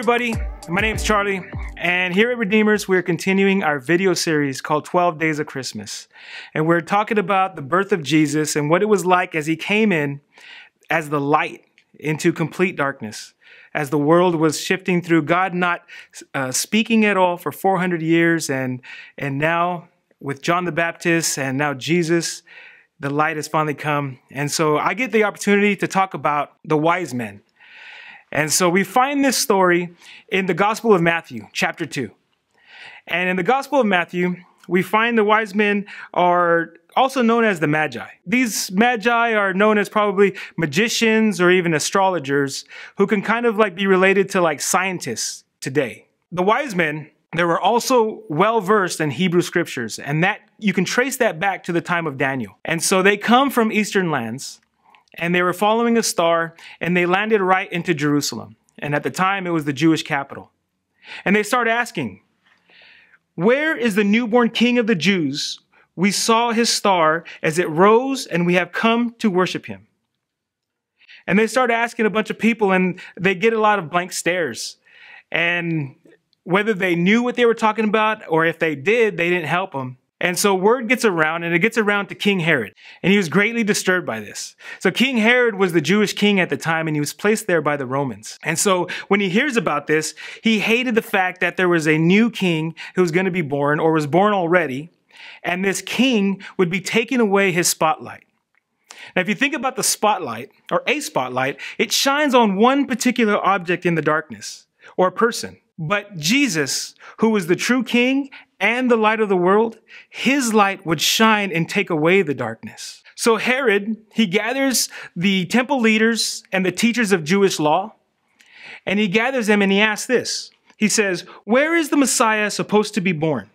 everybody, my name is Charlie, and here at Redeemers, we're continuing our video series called 12 Days of Christmas. And we're talking about the birth of Jesus and what it was like as he came in as the light into complete darkness. As the world was shifting through God not uh, speaking at all for 400 years, and, and now with John the Baptist and now Jesus, the light has finally come. And so I get the opportunity to talk about the wise men and so we find this story in the Gospel of Matthew, chapter 2. And in the Gospel of Matthew, we find the wise men are also known as the Magi. These Magi are known as probably magicians or even astrologers who can kind of like be related to like scientists today. The wise men, they were also well versed in Hebrew scriptures and that you can trace that back to the time of Daniel. And so they come from Eastern lands and they were following a star, and they landed right into Jerusalem. And at the time, it was the Jewish capital. And they start asking, Where is the newborn king of the Jews? We saw his star as it rose, and we have come to worship him. And they start asking a bunch of people, and they get a lot of blank stares. And whether they knew what they were talking about or if they did, they didn't help them. And so word gets around and it gets around to King Herod. And he was greatly disturbed by this. So King Herod was the Jewish king at the time and he was placed there by the Romans. And so when he hears about this, he hated the fact that there was a new king who was going to be born or was born already. And this king would be taking away his spotlight. Now, if you think about the spotlight or a spotlight, it shines on one particular object in the darkness or person. But Jesus, who is the true king and the light of the world, his light would shine and take away the darkness. So Herod, he gathers the temple leaders and the teachers of Jewish law, and he gathers them and he asks this. He says, Where is the Messiah supposed to be born?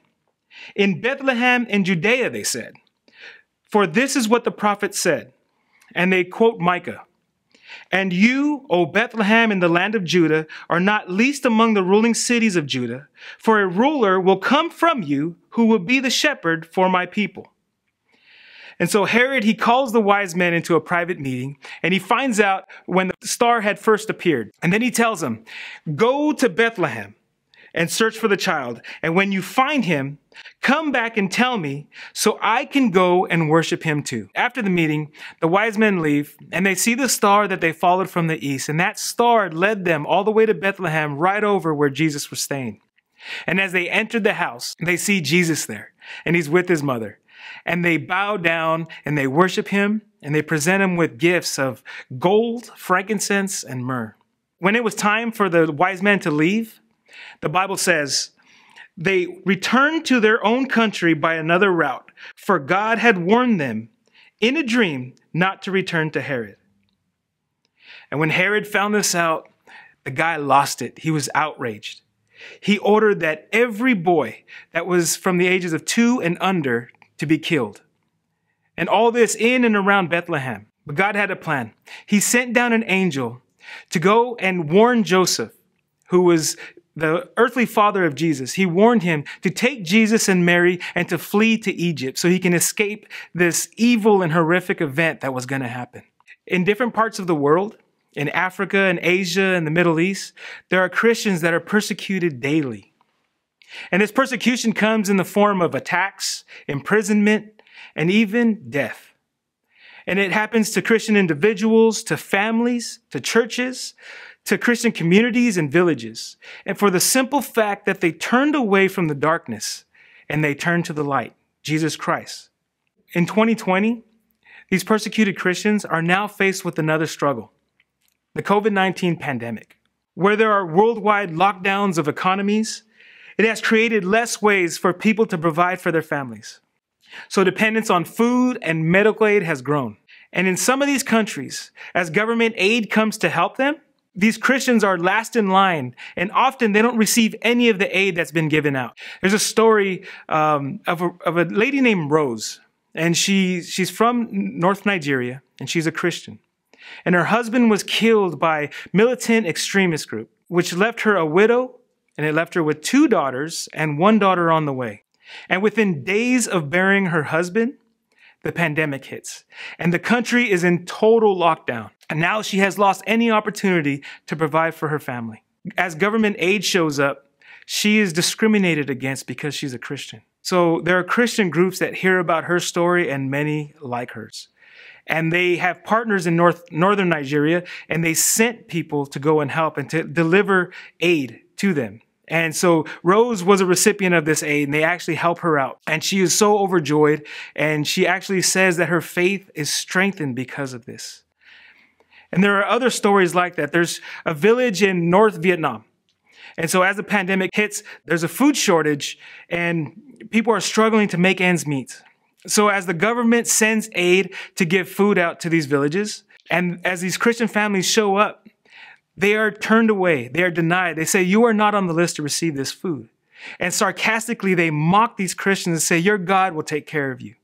In Bethlehem in Judea, they said. For this is what the prophet said. And they quote Micah and you, O Bethlehem in the land of Judah, are not least among the ruling cities of Judah, for a ruler will come from you who will be the shepherd for my people. And so Herod, he calls the wise men into a private meeting and he finds out when the star had first appeared. And then he tells them, Go to Bethlehem and search for the child. And when you find him, come back and tell me so I can go and worship him too. After the meeting, the wise men leave and they see the star that they followed from the east. And that star led them all the way to Bethlehem, right over where Jesus was staying. And as they entered the house, they see Jesus there and he's with his mother. And they bow down and they worship him and they present him with gifts of gold, frankincense, and myrrh. When it was time for the wise men to leave, the Bible says, they returned to their own country by another route, for God had warned them in a dream not to return to Herod. And when Herod found this out, the guy lost it. He was outraged. He ordered that every boy that was from the ages of two and under to be killed. And all this in and around Bethlehem. But God had a plan. He sent down an angel to go and warn Joseph, who was the earthly father of Jesus, he warned him to take Jesus and Mary and to flee to Egypt so he can escape this evil and horrific event that was going to happen. In different parts of the world, in Africa and Asia and the Middle East, there are Christians that are persecuted daily. And this persecution comes in the form of attacks, imprisonment, and even death. And it happens to Christian individuals, to families, to churches, to Christian communities and villages, and for the simple fact that they turned away from the darkness and they turned to the light, Jesus Christ. In 2020, these persecuted Christians are now faced with another struggle the COVID 19 pandemic. Where there are worldwide lockdowns of economies, it has created less ways for people to provide for their families. So dependence on food and medical aid has grown. And in some of these countries, as government aid comes to help them, these Christians are last in line, and often they don't receive any of the aid that's been given out. There's a story um, of, a, of a lady named Rose, and she, she's from North Nigeria, and she's a Christian. And her husband was killed by militant extremist group, which left her a widow, and it left her with two daughters and one daughter on the way. And within days of burying her husband, the pandemic hits, and the country is in total lockdown. And now she has lost any opportunity to provide for her family. As government aid shows up, she is discriminated against because she's a Christian. So there are Christian groups that hear about her story and many like hers. And they have partners in north, northern Nigeria, and they sent people to go and help and to deliver aid to them. And so Rose was a recipient of this aid and they actually help her out. And she is so overjoyed. And she actually says that her faith is strengthened because of this. And there are other stories like that. There's a village in North Vietnam. And so as the pandemic hits, there's a food shortage and people are struggling to make ends meet. So as the government sends aid to give food out to these villages, and as these Christian families show up, they are turned away. They are denied. They say, you are not on the list to receive this food. And sarcastically, they mock these Christians and say, your God will take care of you.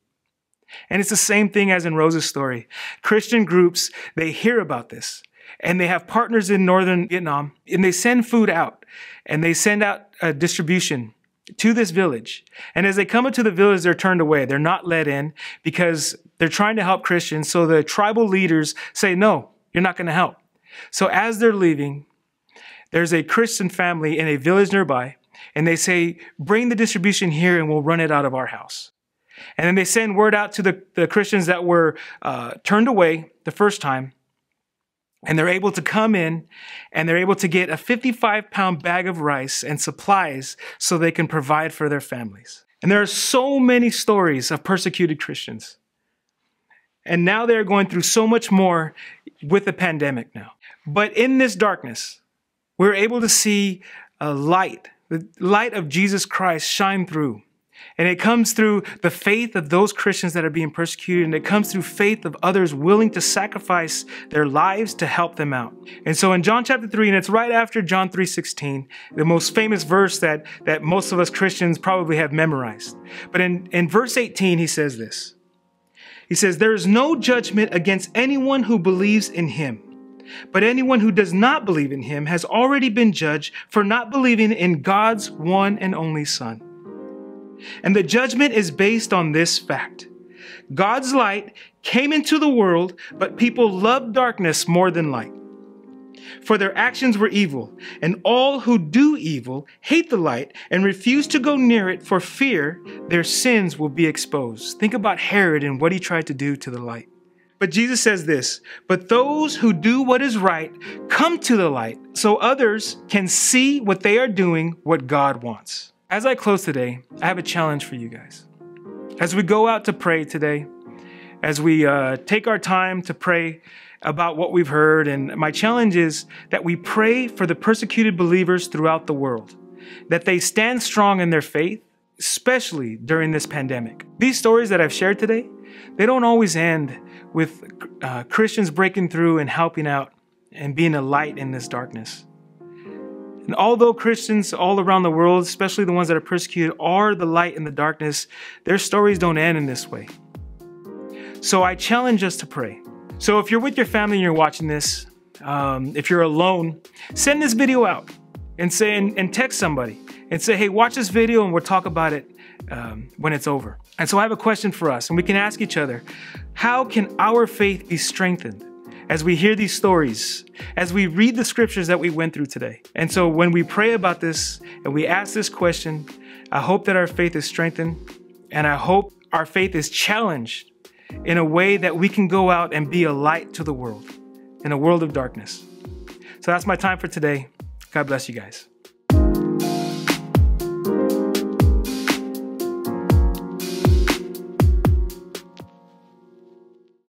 And it's the same thing as in Rose's story. Christian groups, they hear about this and they have partners in northern Vietnam and they send food out and they send out a distribution to this village. And as they come into the village, they're turned away. They're not let in because they're trying to help Christians. So the tribal leaders say, no, you're not going to help. So as they're leaving, there's a Christian family in a village nearby and they say, bring the distribution here and we'll run it out of our house. And then they send word out to the, the Christians that were uh, turned away the first time. And they're able to come in and they're able to get a 55 pound bag of rice and supplies so they can provide for their families. And there are so many stories of persecuted Christians. And now they're going through so much more with the pandemic now. But in this darkness, we're able to see a light, the light of Jesus Christ shine through. And it comes through the faith of those Christians that are being persecuted, and it comes through faith of others willing to sacrifice their lives to help them out. And so in John chapter 3, and it's right after John 3:16, the most famous verse that, that most of us Christians probably have memorized. But in, in verse 18, he says this. He says, There is no judgment against anyone who believes in him. But anyone who does not believe in him has already been judged for not believing in God's one and only Son. And the judgment is based on this fact. God's light came into the world, but people loved darkness more than light. For their actions were evil, and all who do evil hate the light and refuse to go near it for fear their sins will be exposed. Think about Herod and what he tried to do to the light. But Jesus says this But those who do what is right come to the light so others can see what they are doing, what God wants. As I close today, I have a challenge for you guys. As we go out to pray today, as we uh, take our time to pray about what we've heard, and my challenge is that we pray for the persecuted believers throughout the world, that they stand strong in their faith, especially during this pandemic. These stories that I've shared today, they don't always end with uh, Christians breaking through and helping out and being a light in this darkness. And although Christians all around the world, especially the ones that are persecuted, are the light in the darkness, their stories don't end in this way. So I challenge us to pray. So if you're with your family and you're watching this, um, if you're alone, send this video out and say and, and, text somebody and say, hey, watch this video and we'll talk about it um, when it's over. And so I have a question for us, and we can ask each other, how can our faith be strengthened? as we hear these stories, as we read the scriptures that we went through today. And so when we pray about this and we ask this question, I hope that our faith is strengthened and I hope our faith is challenged in a way that we can go out and be a light to the world in a world of darkness. So that's my time for today. God bless you guys.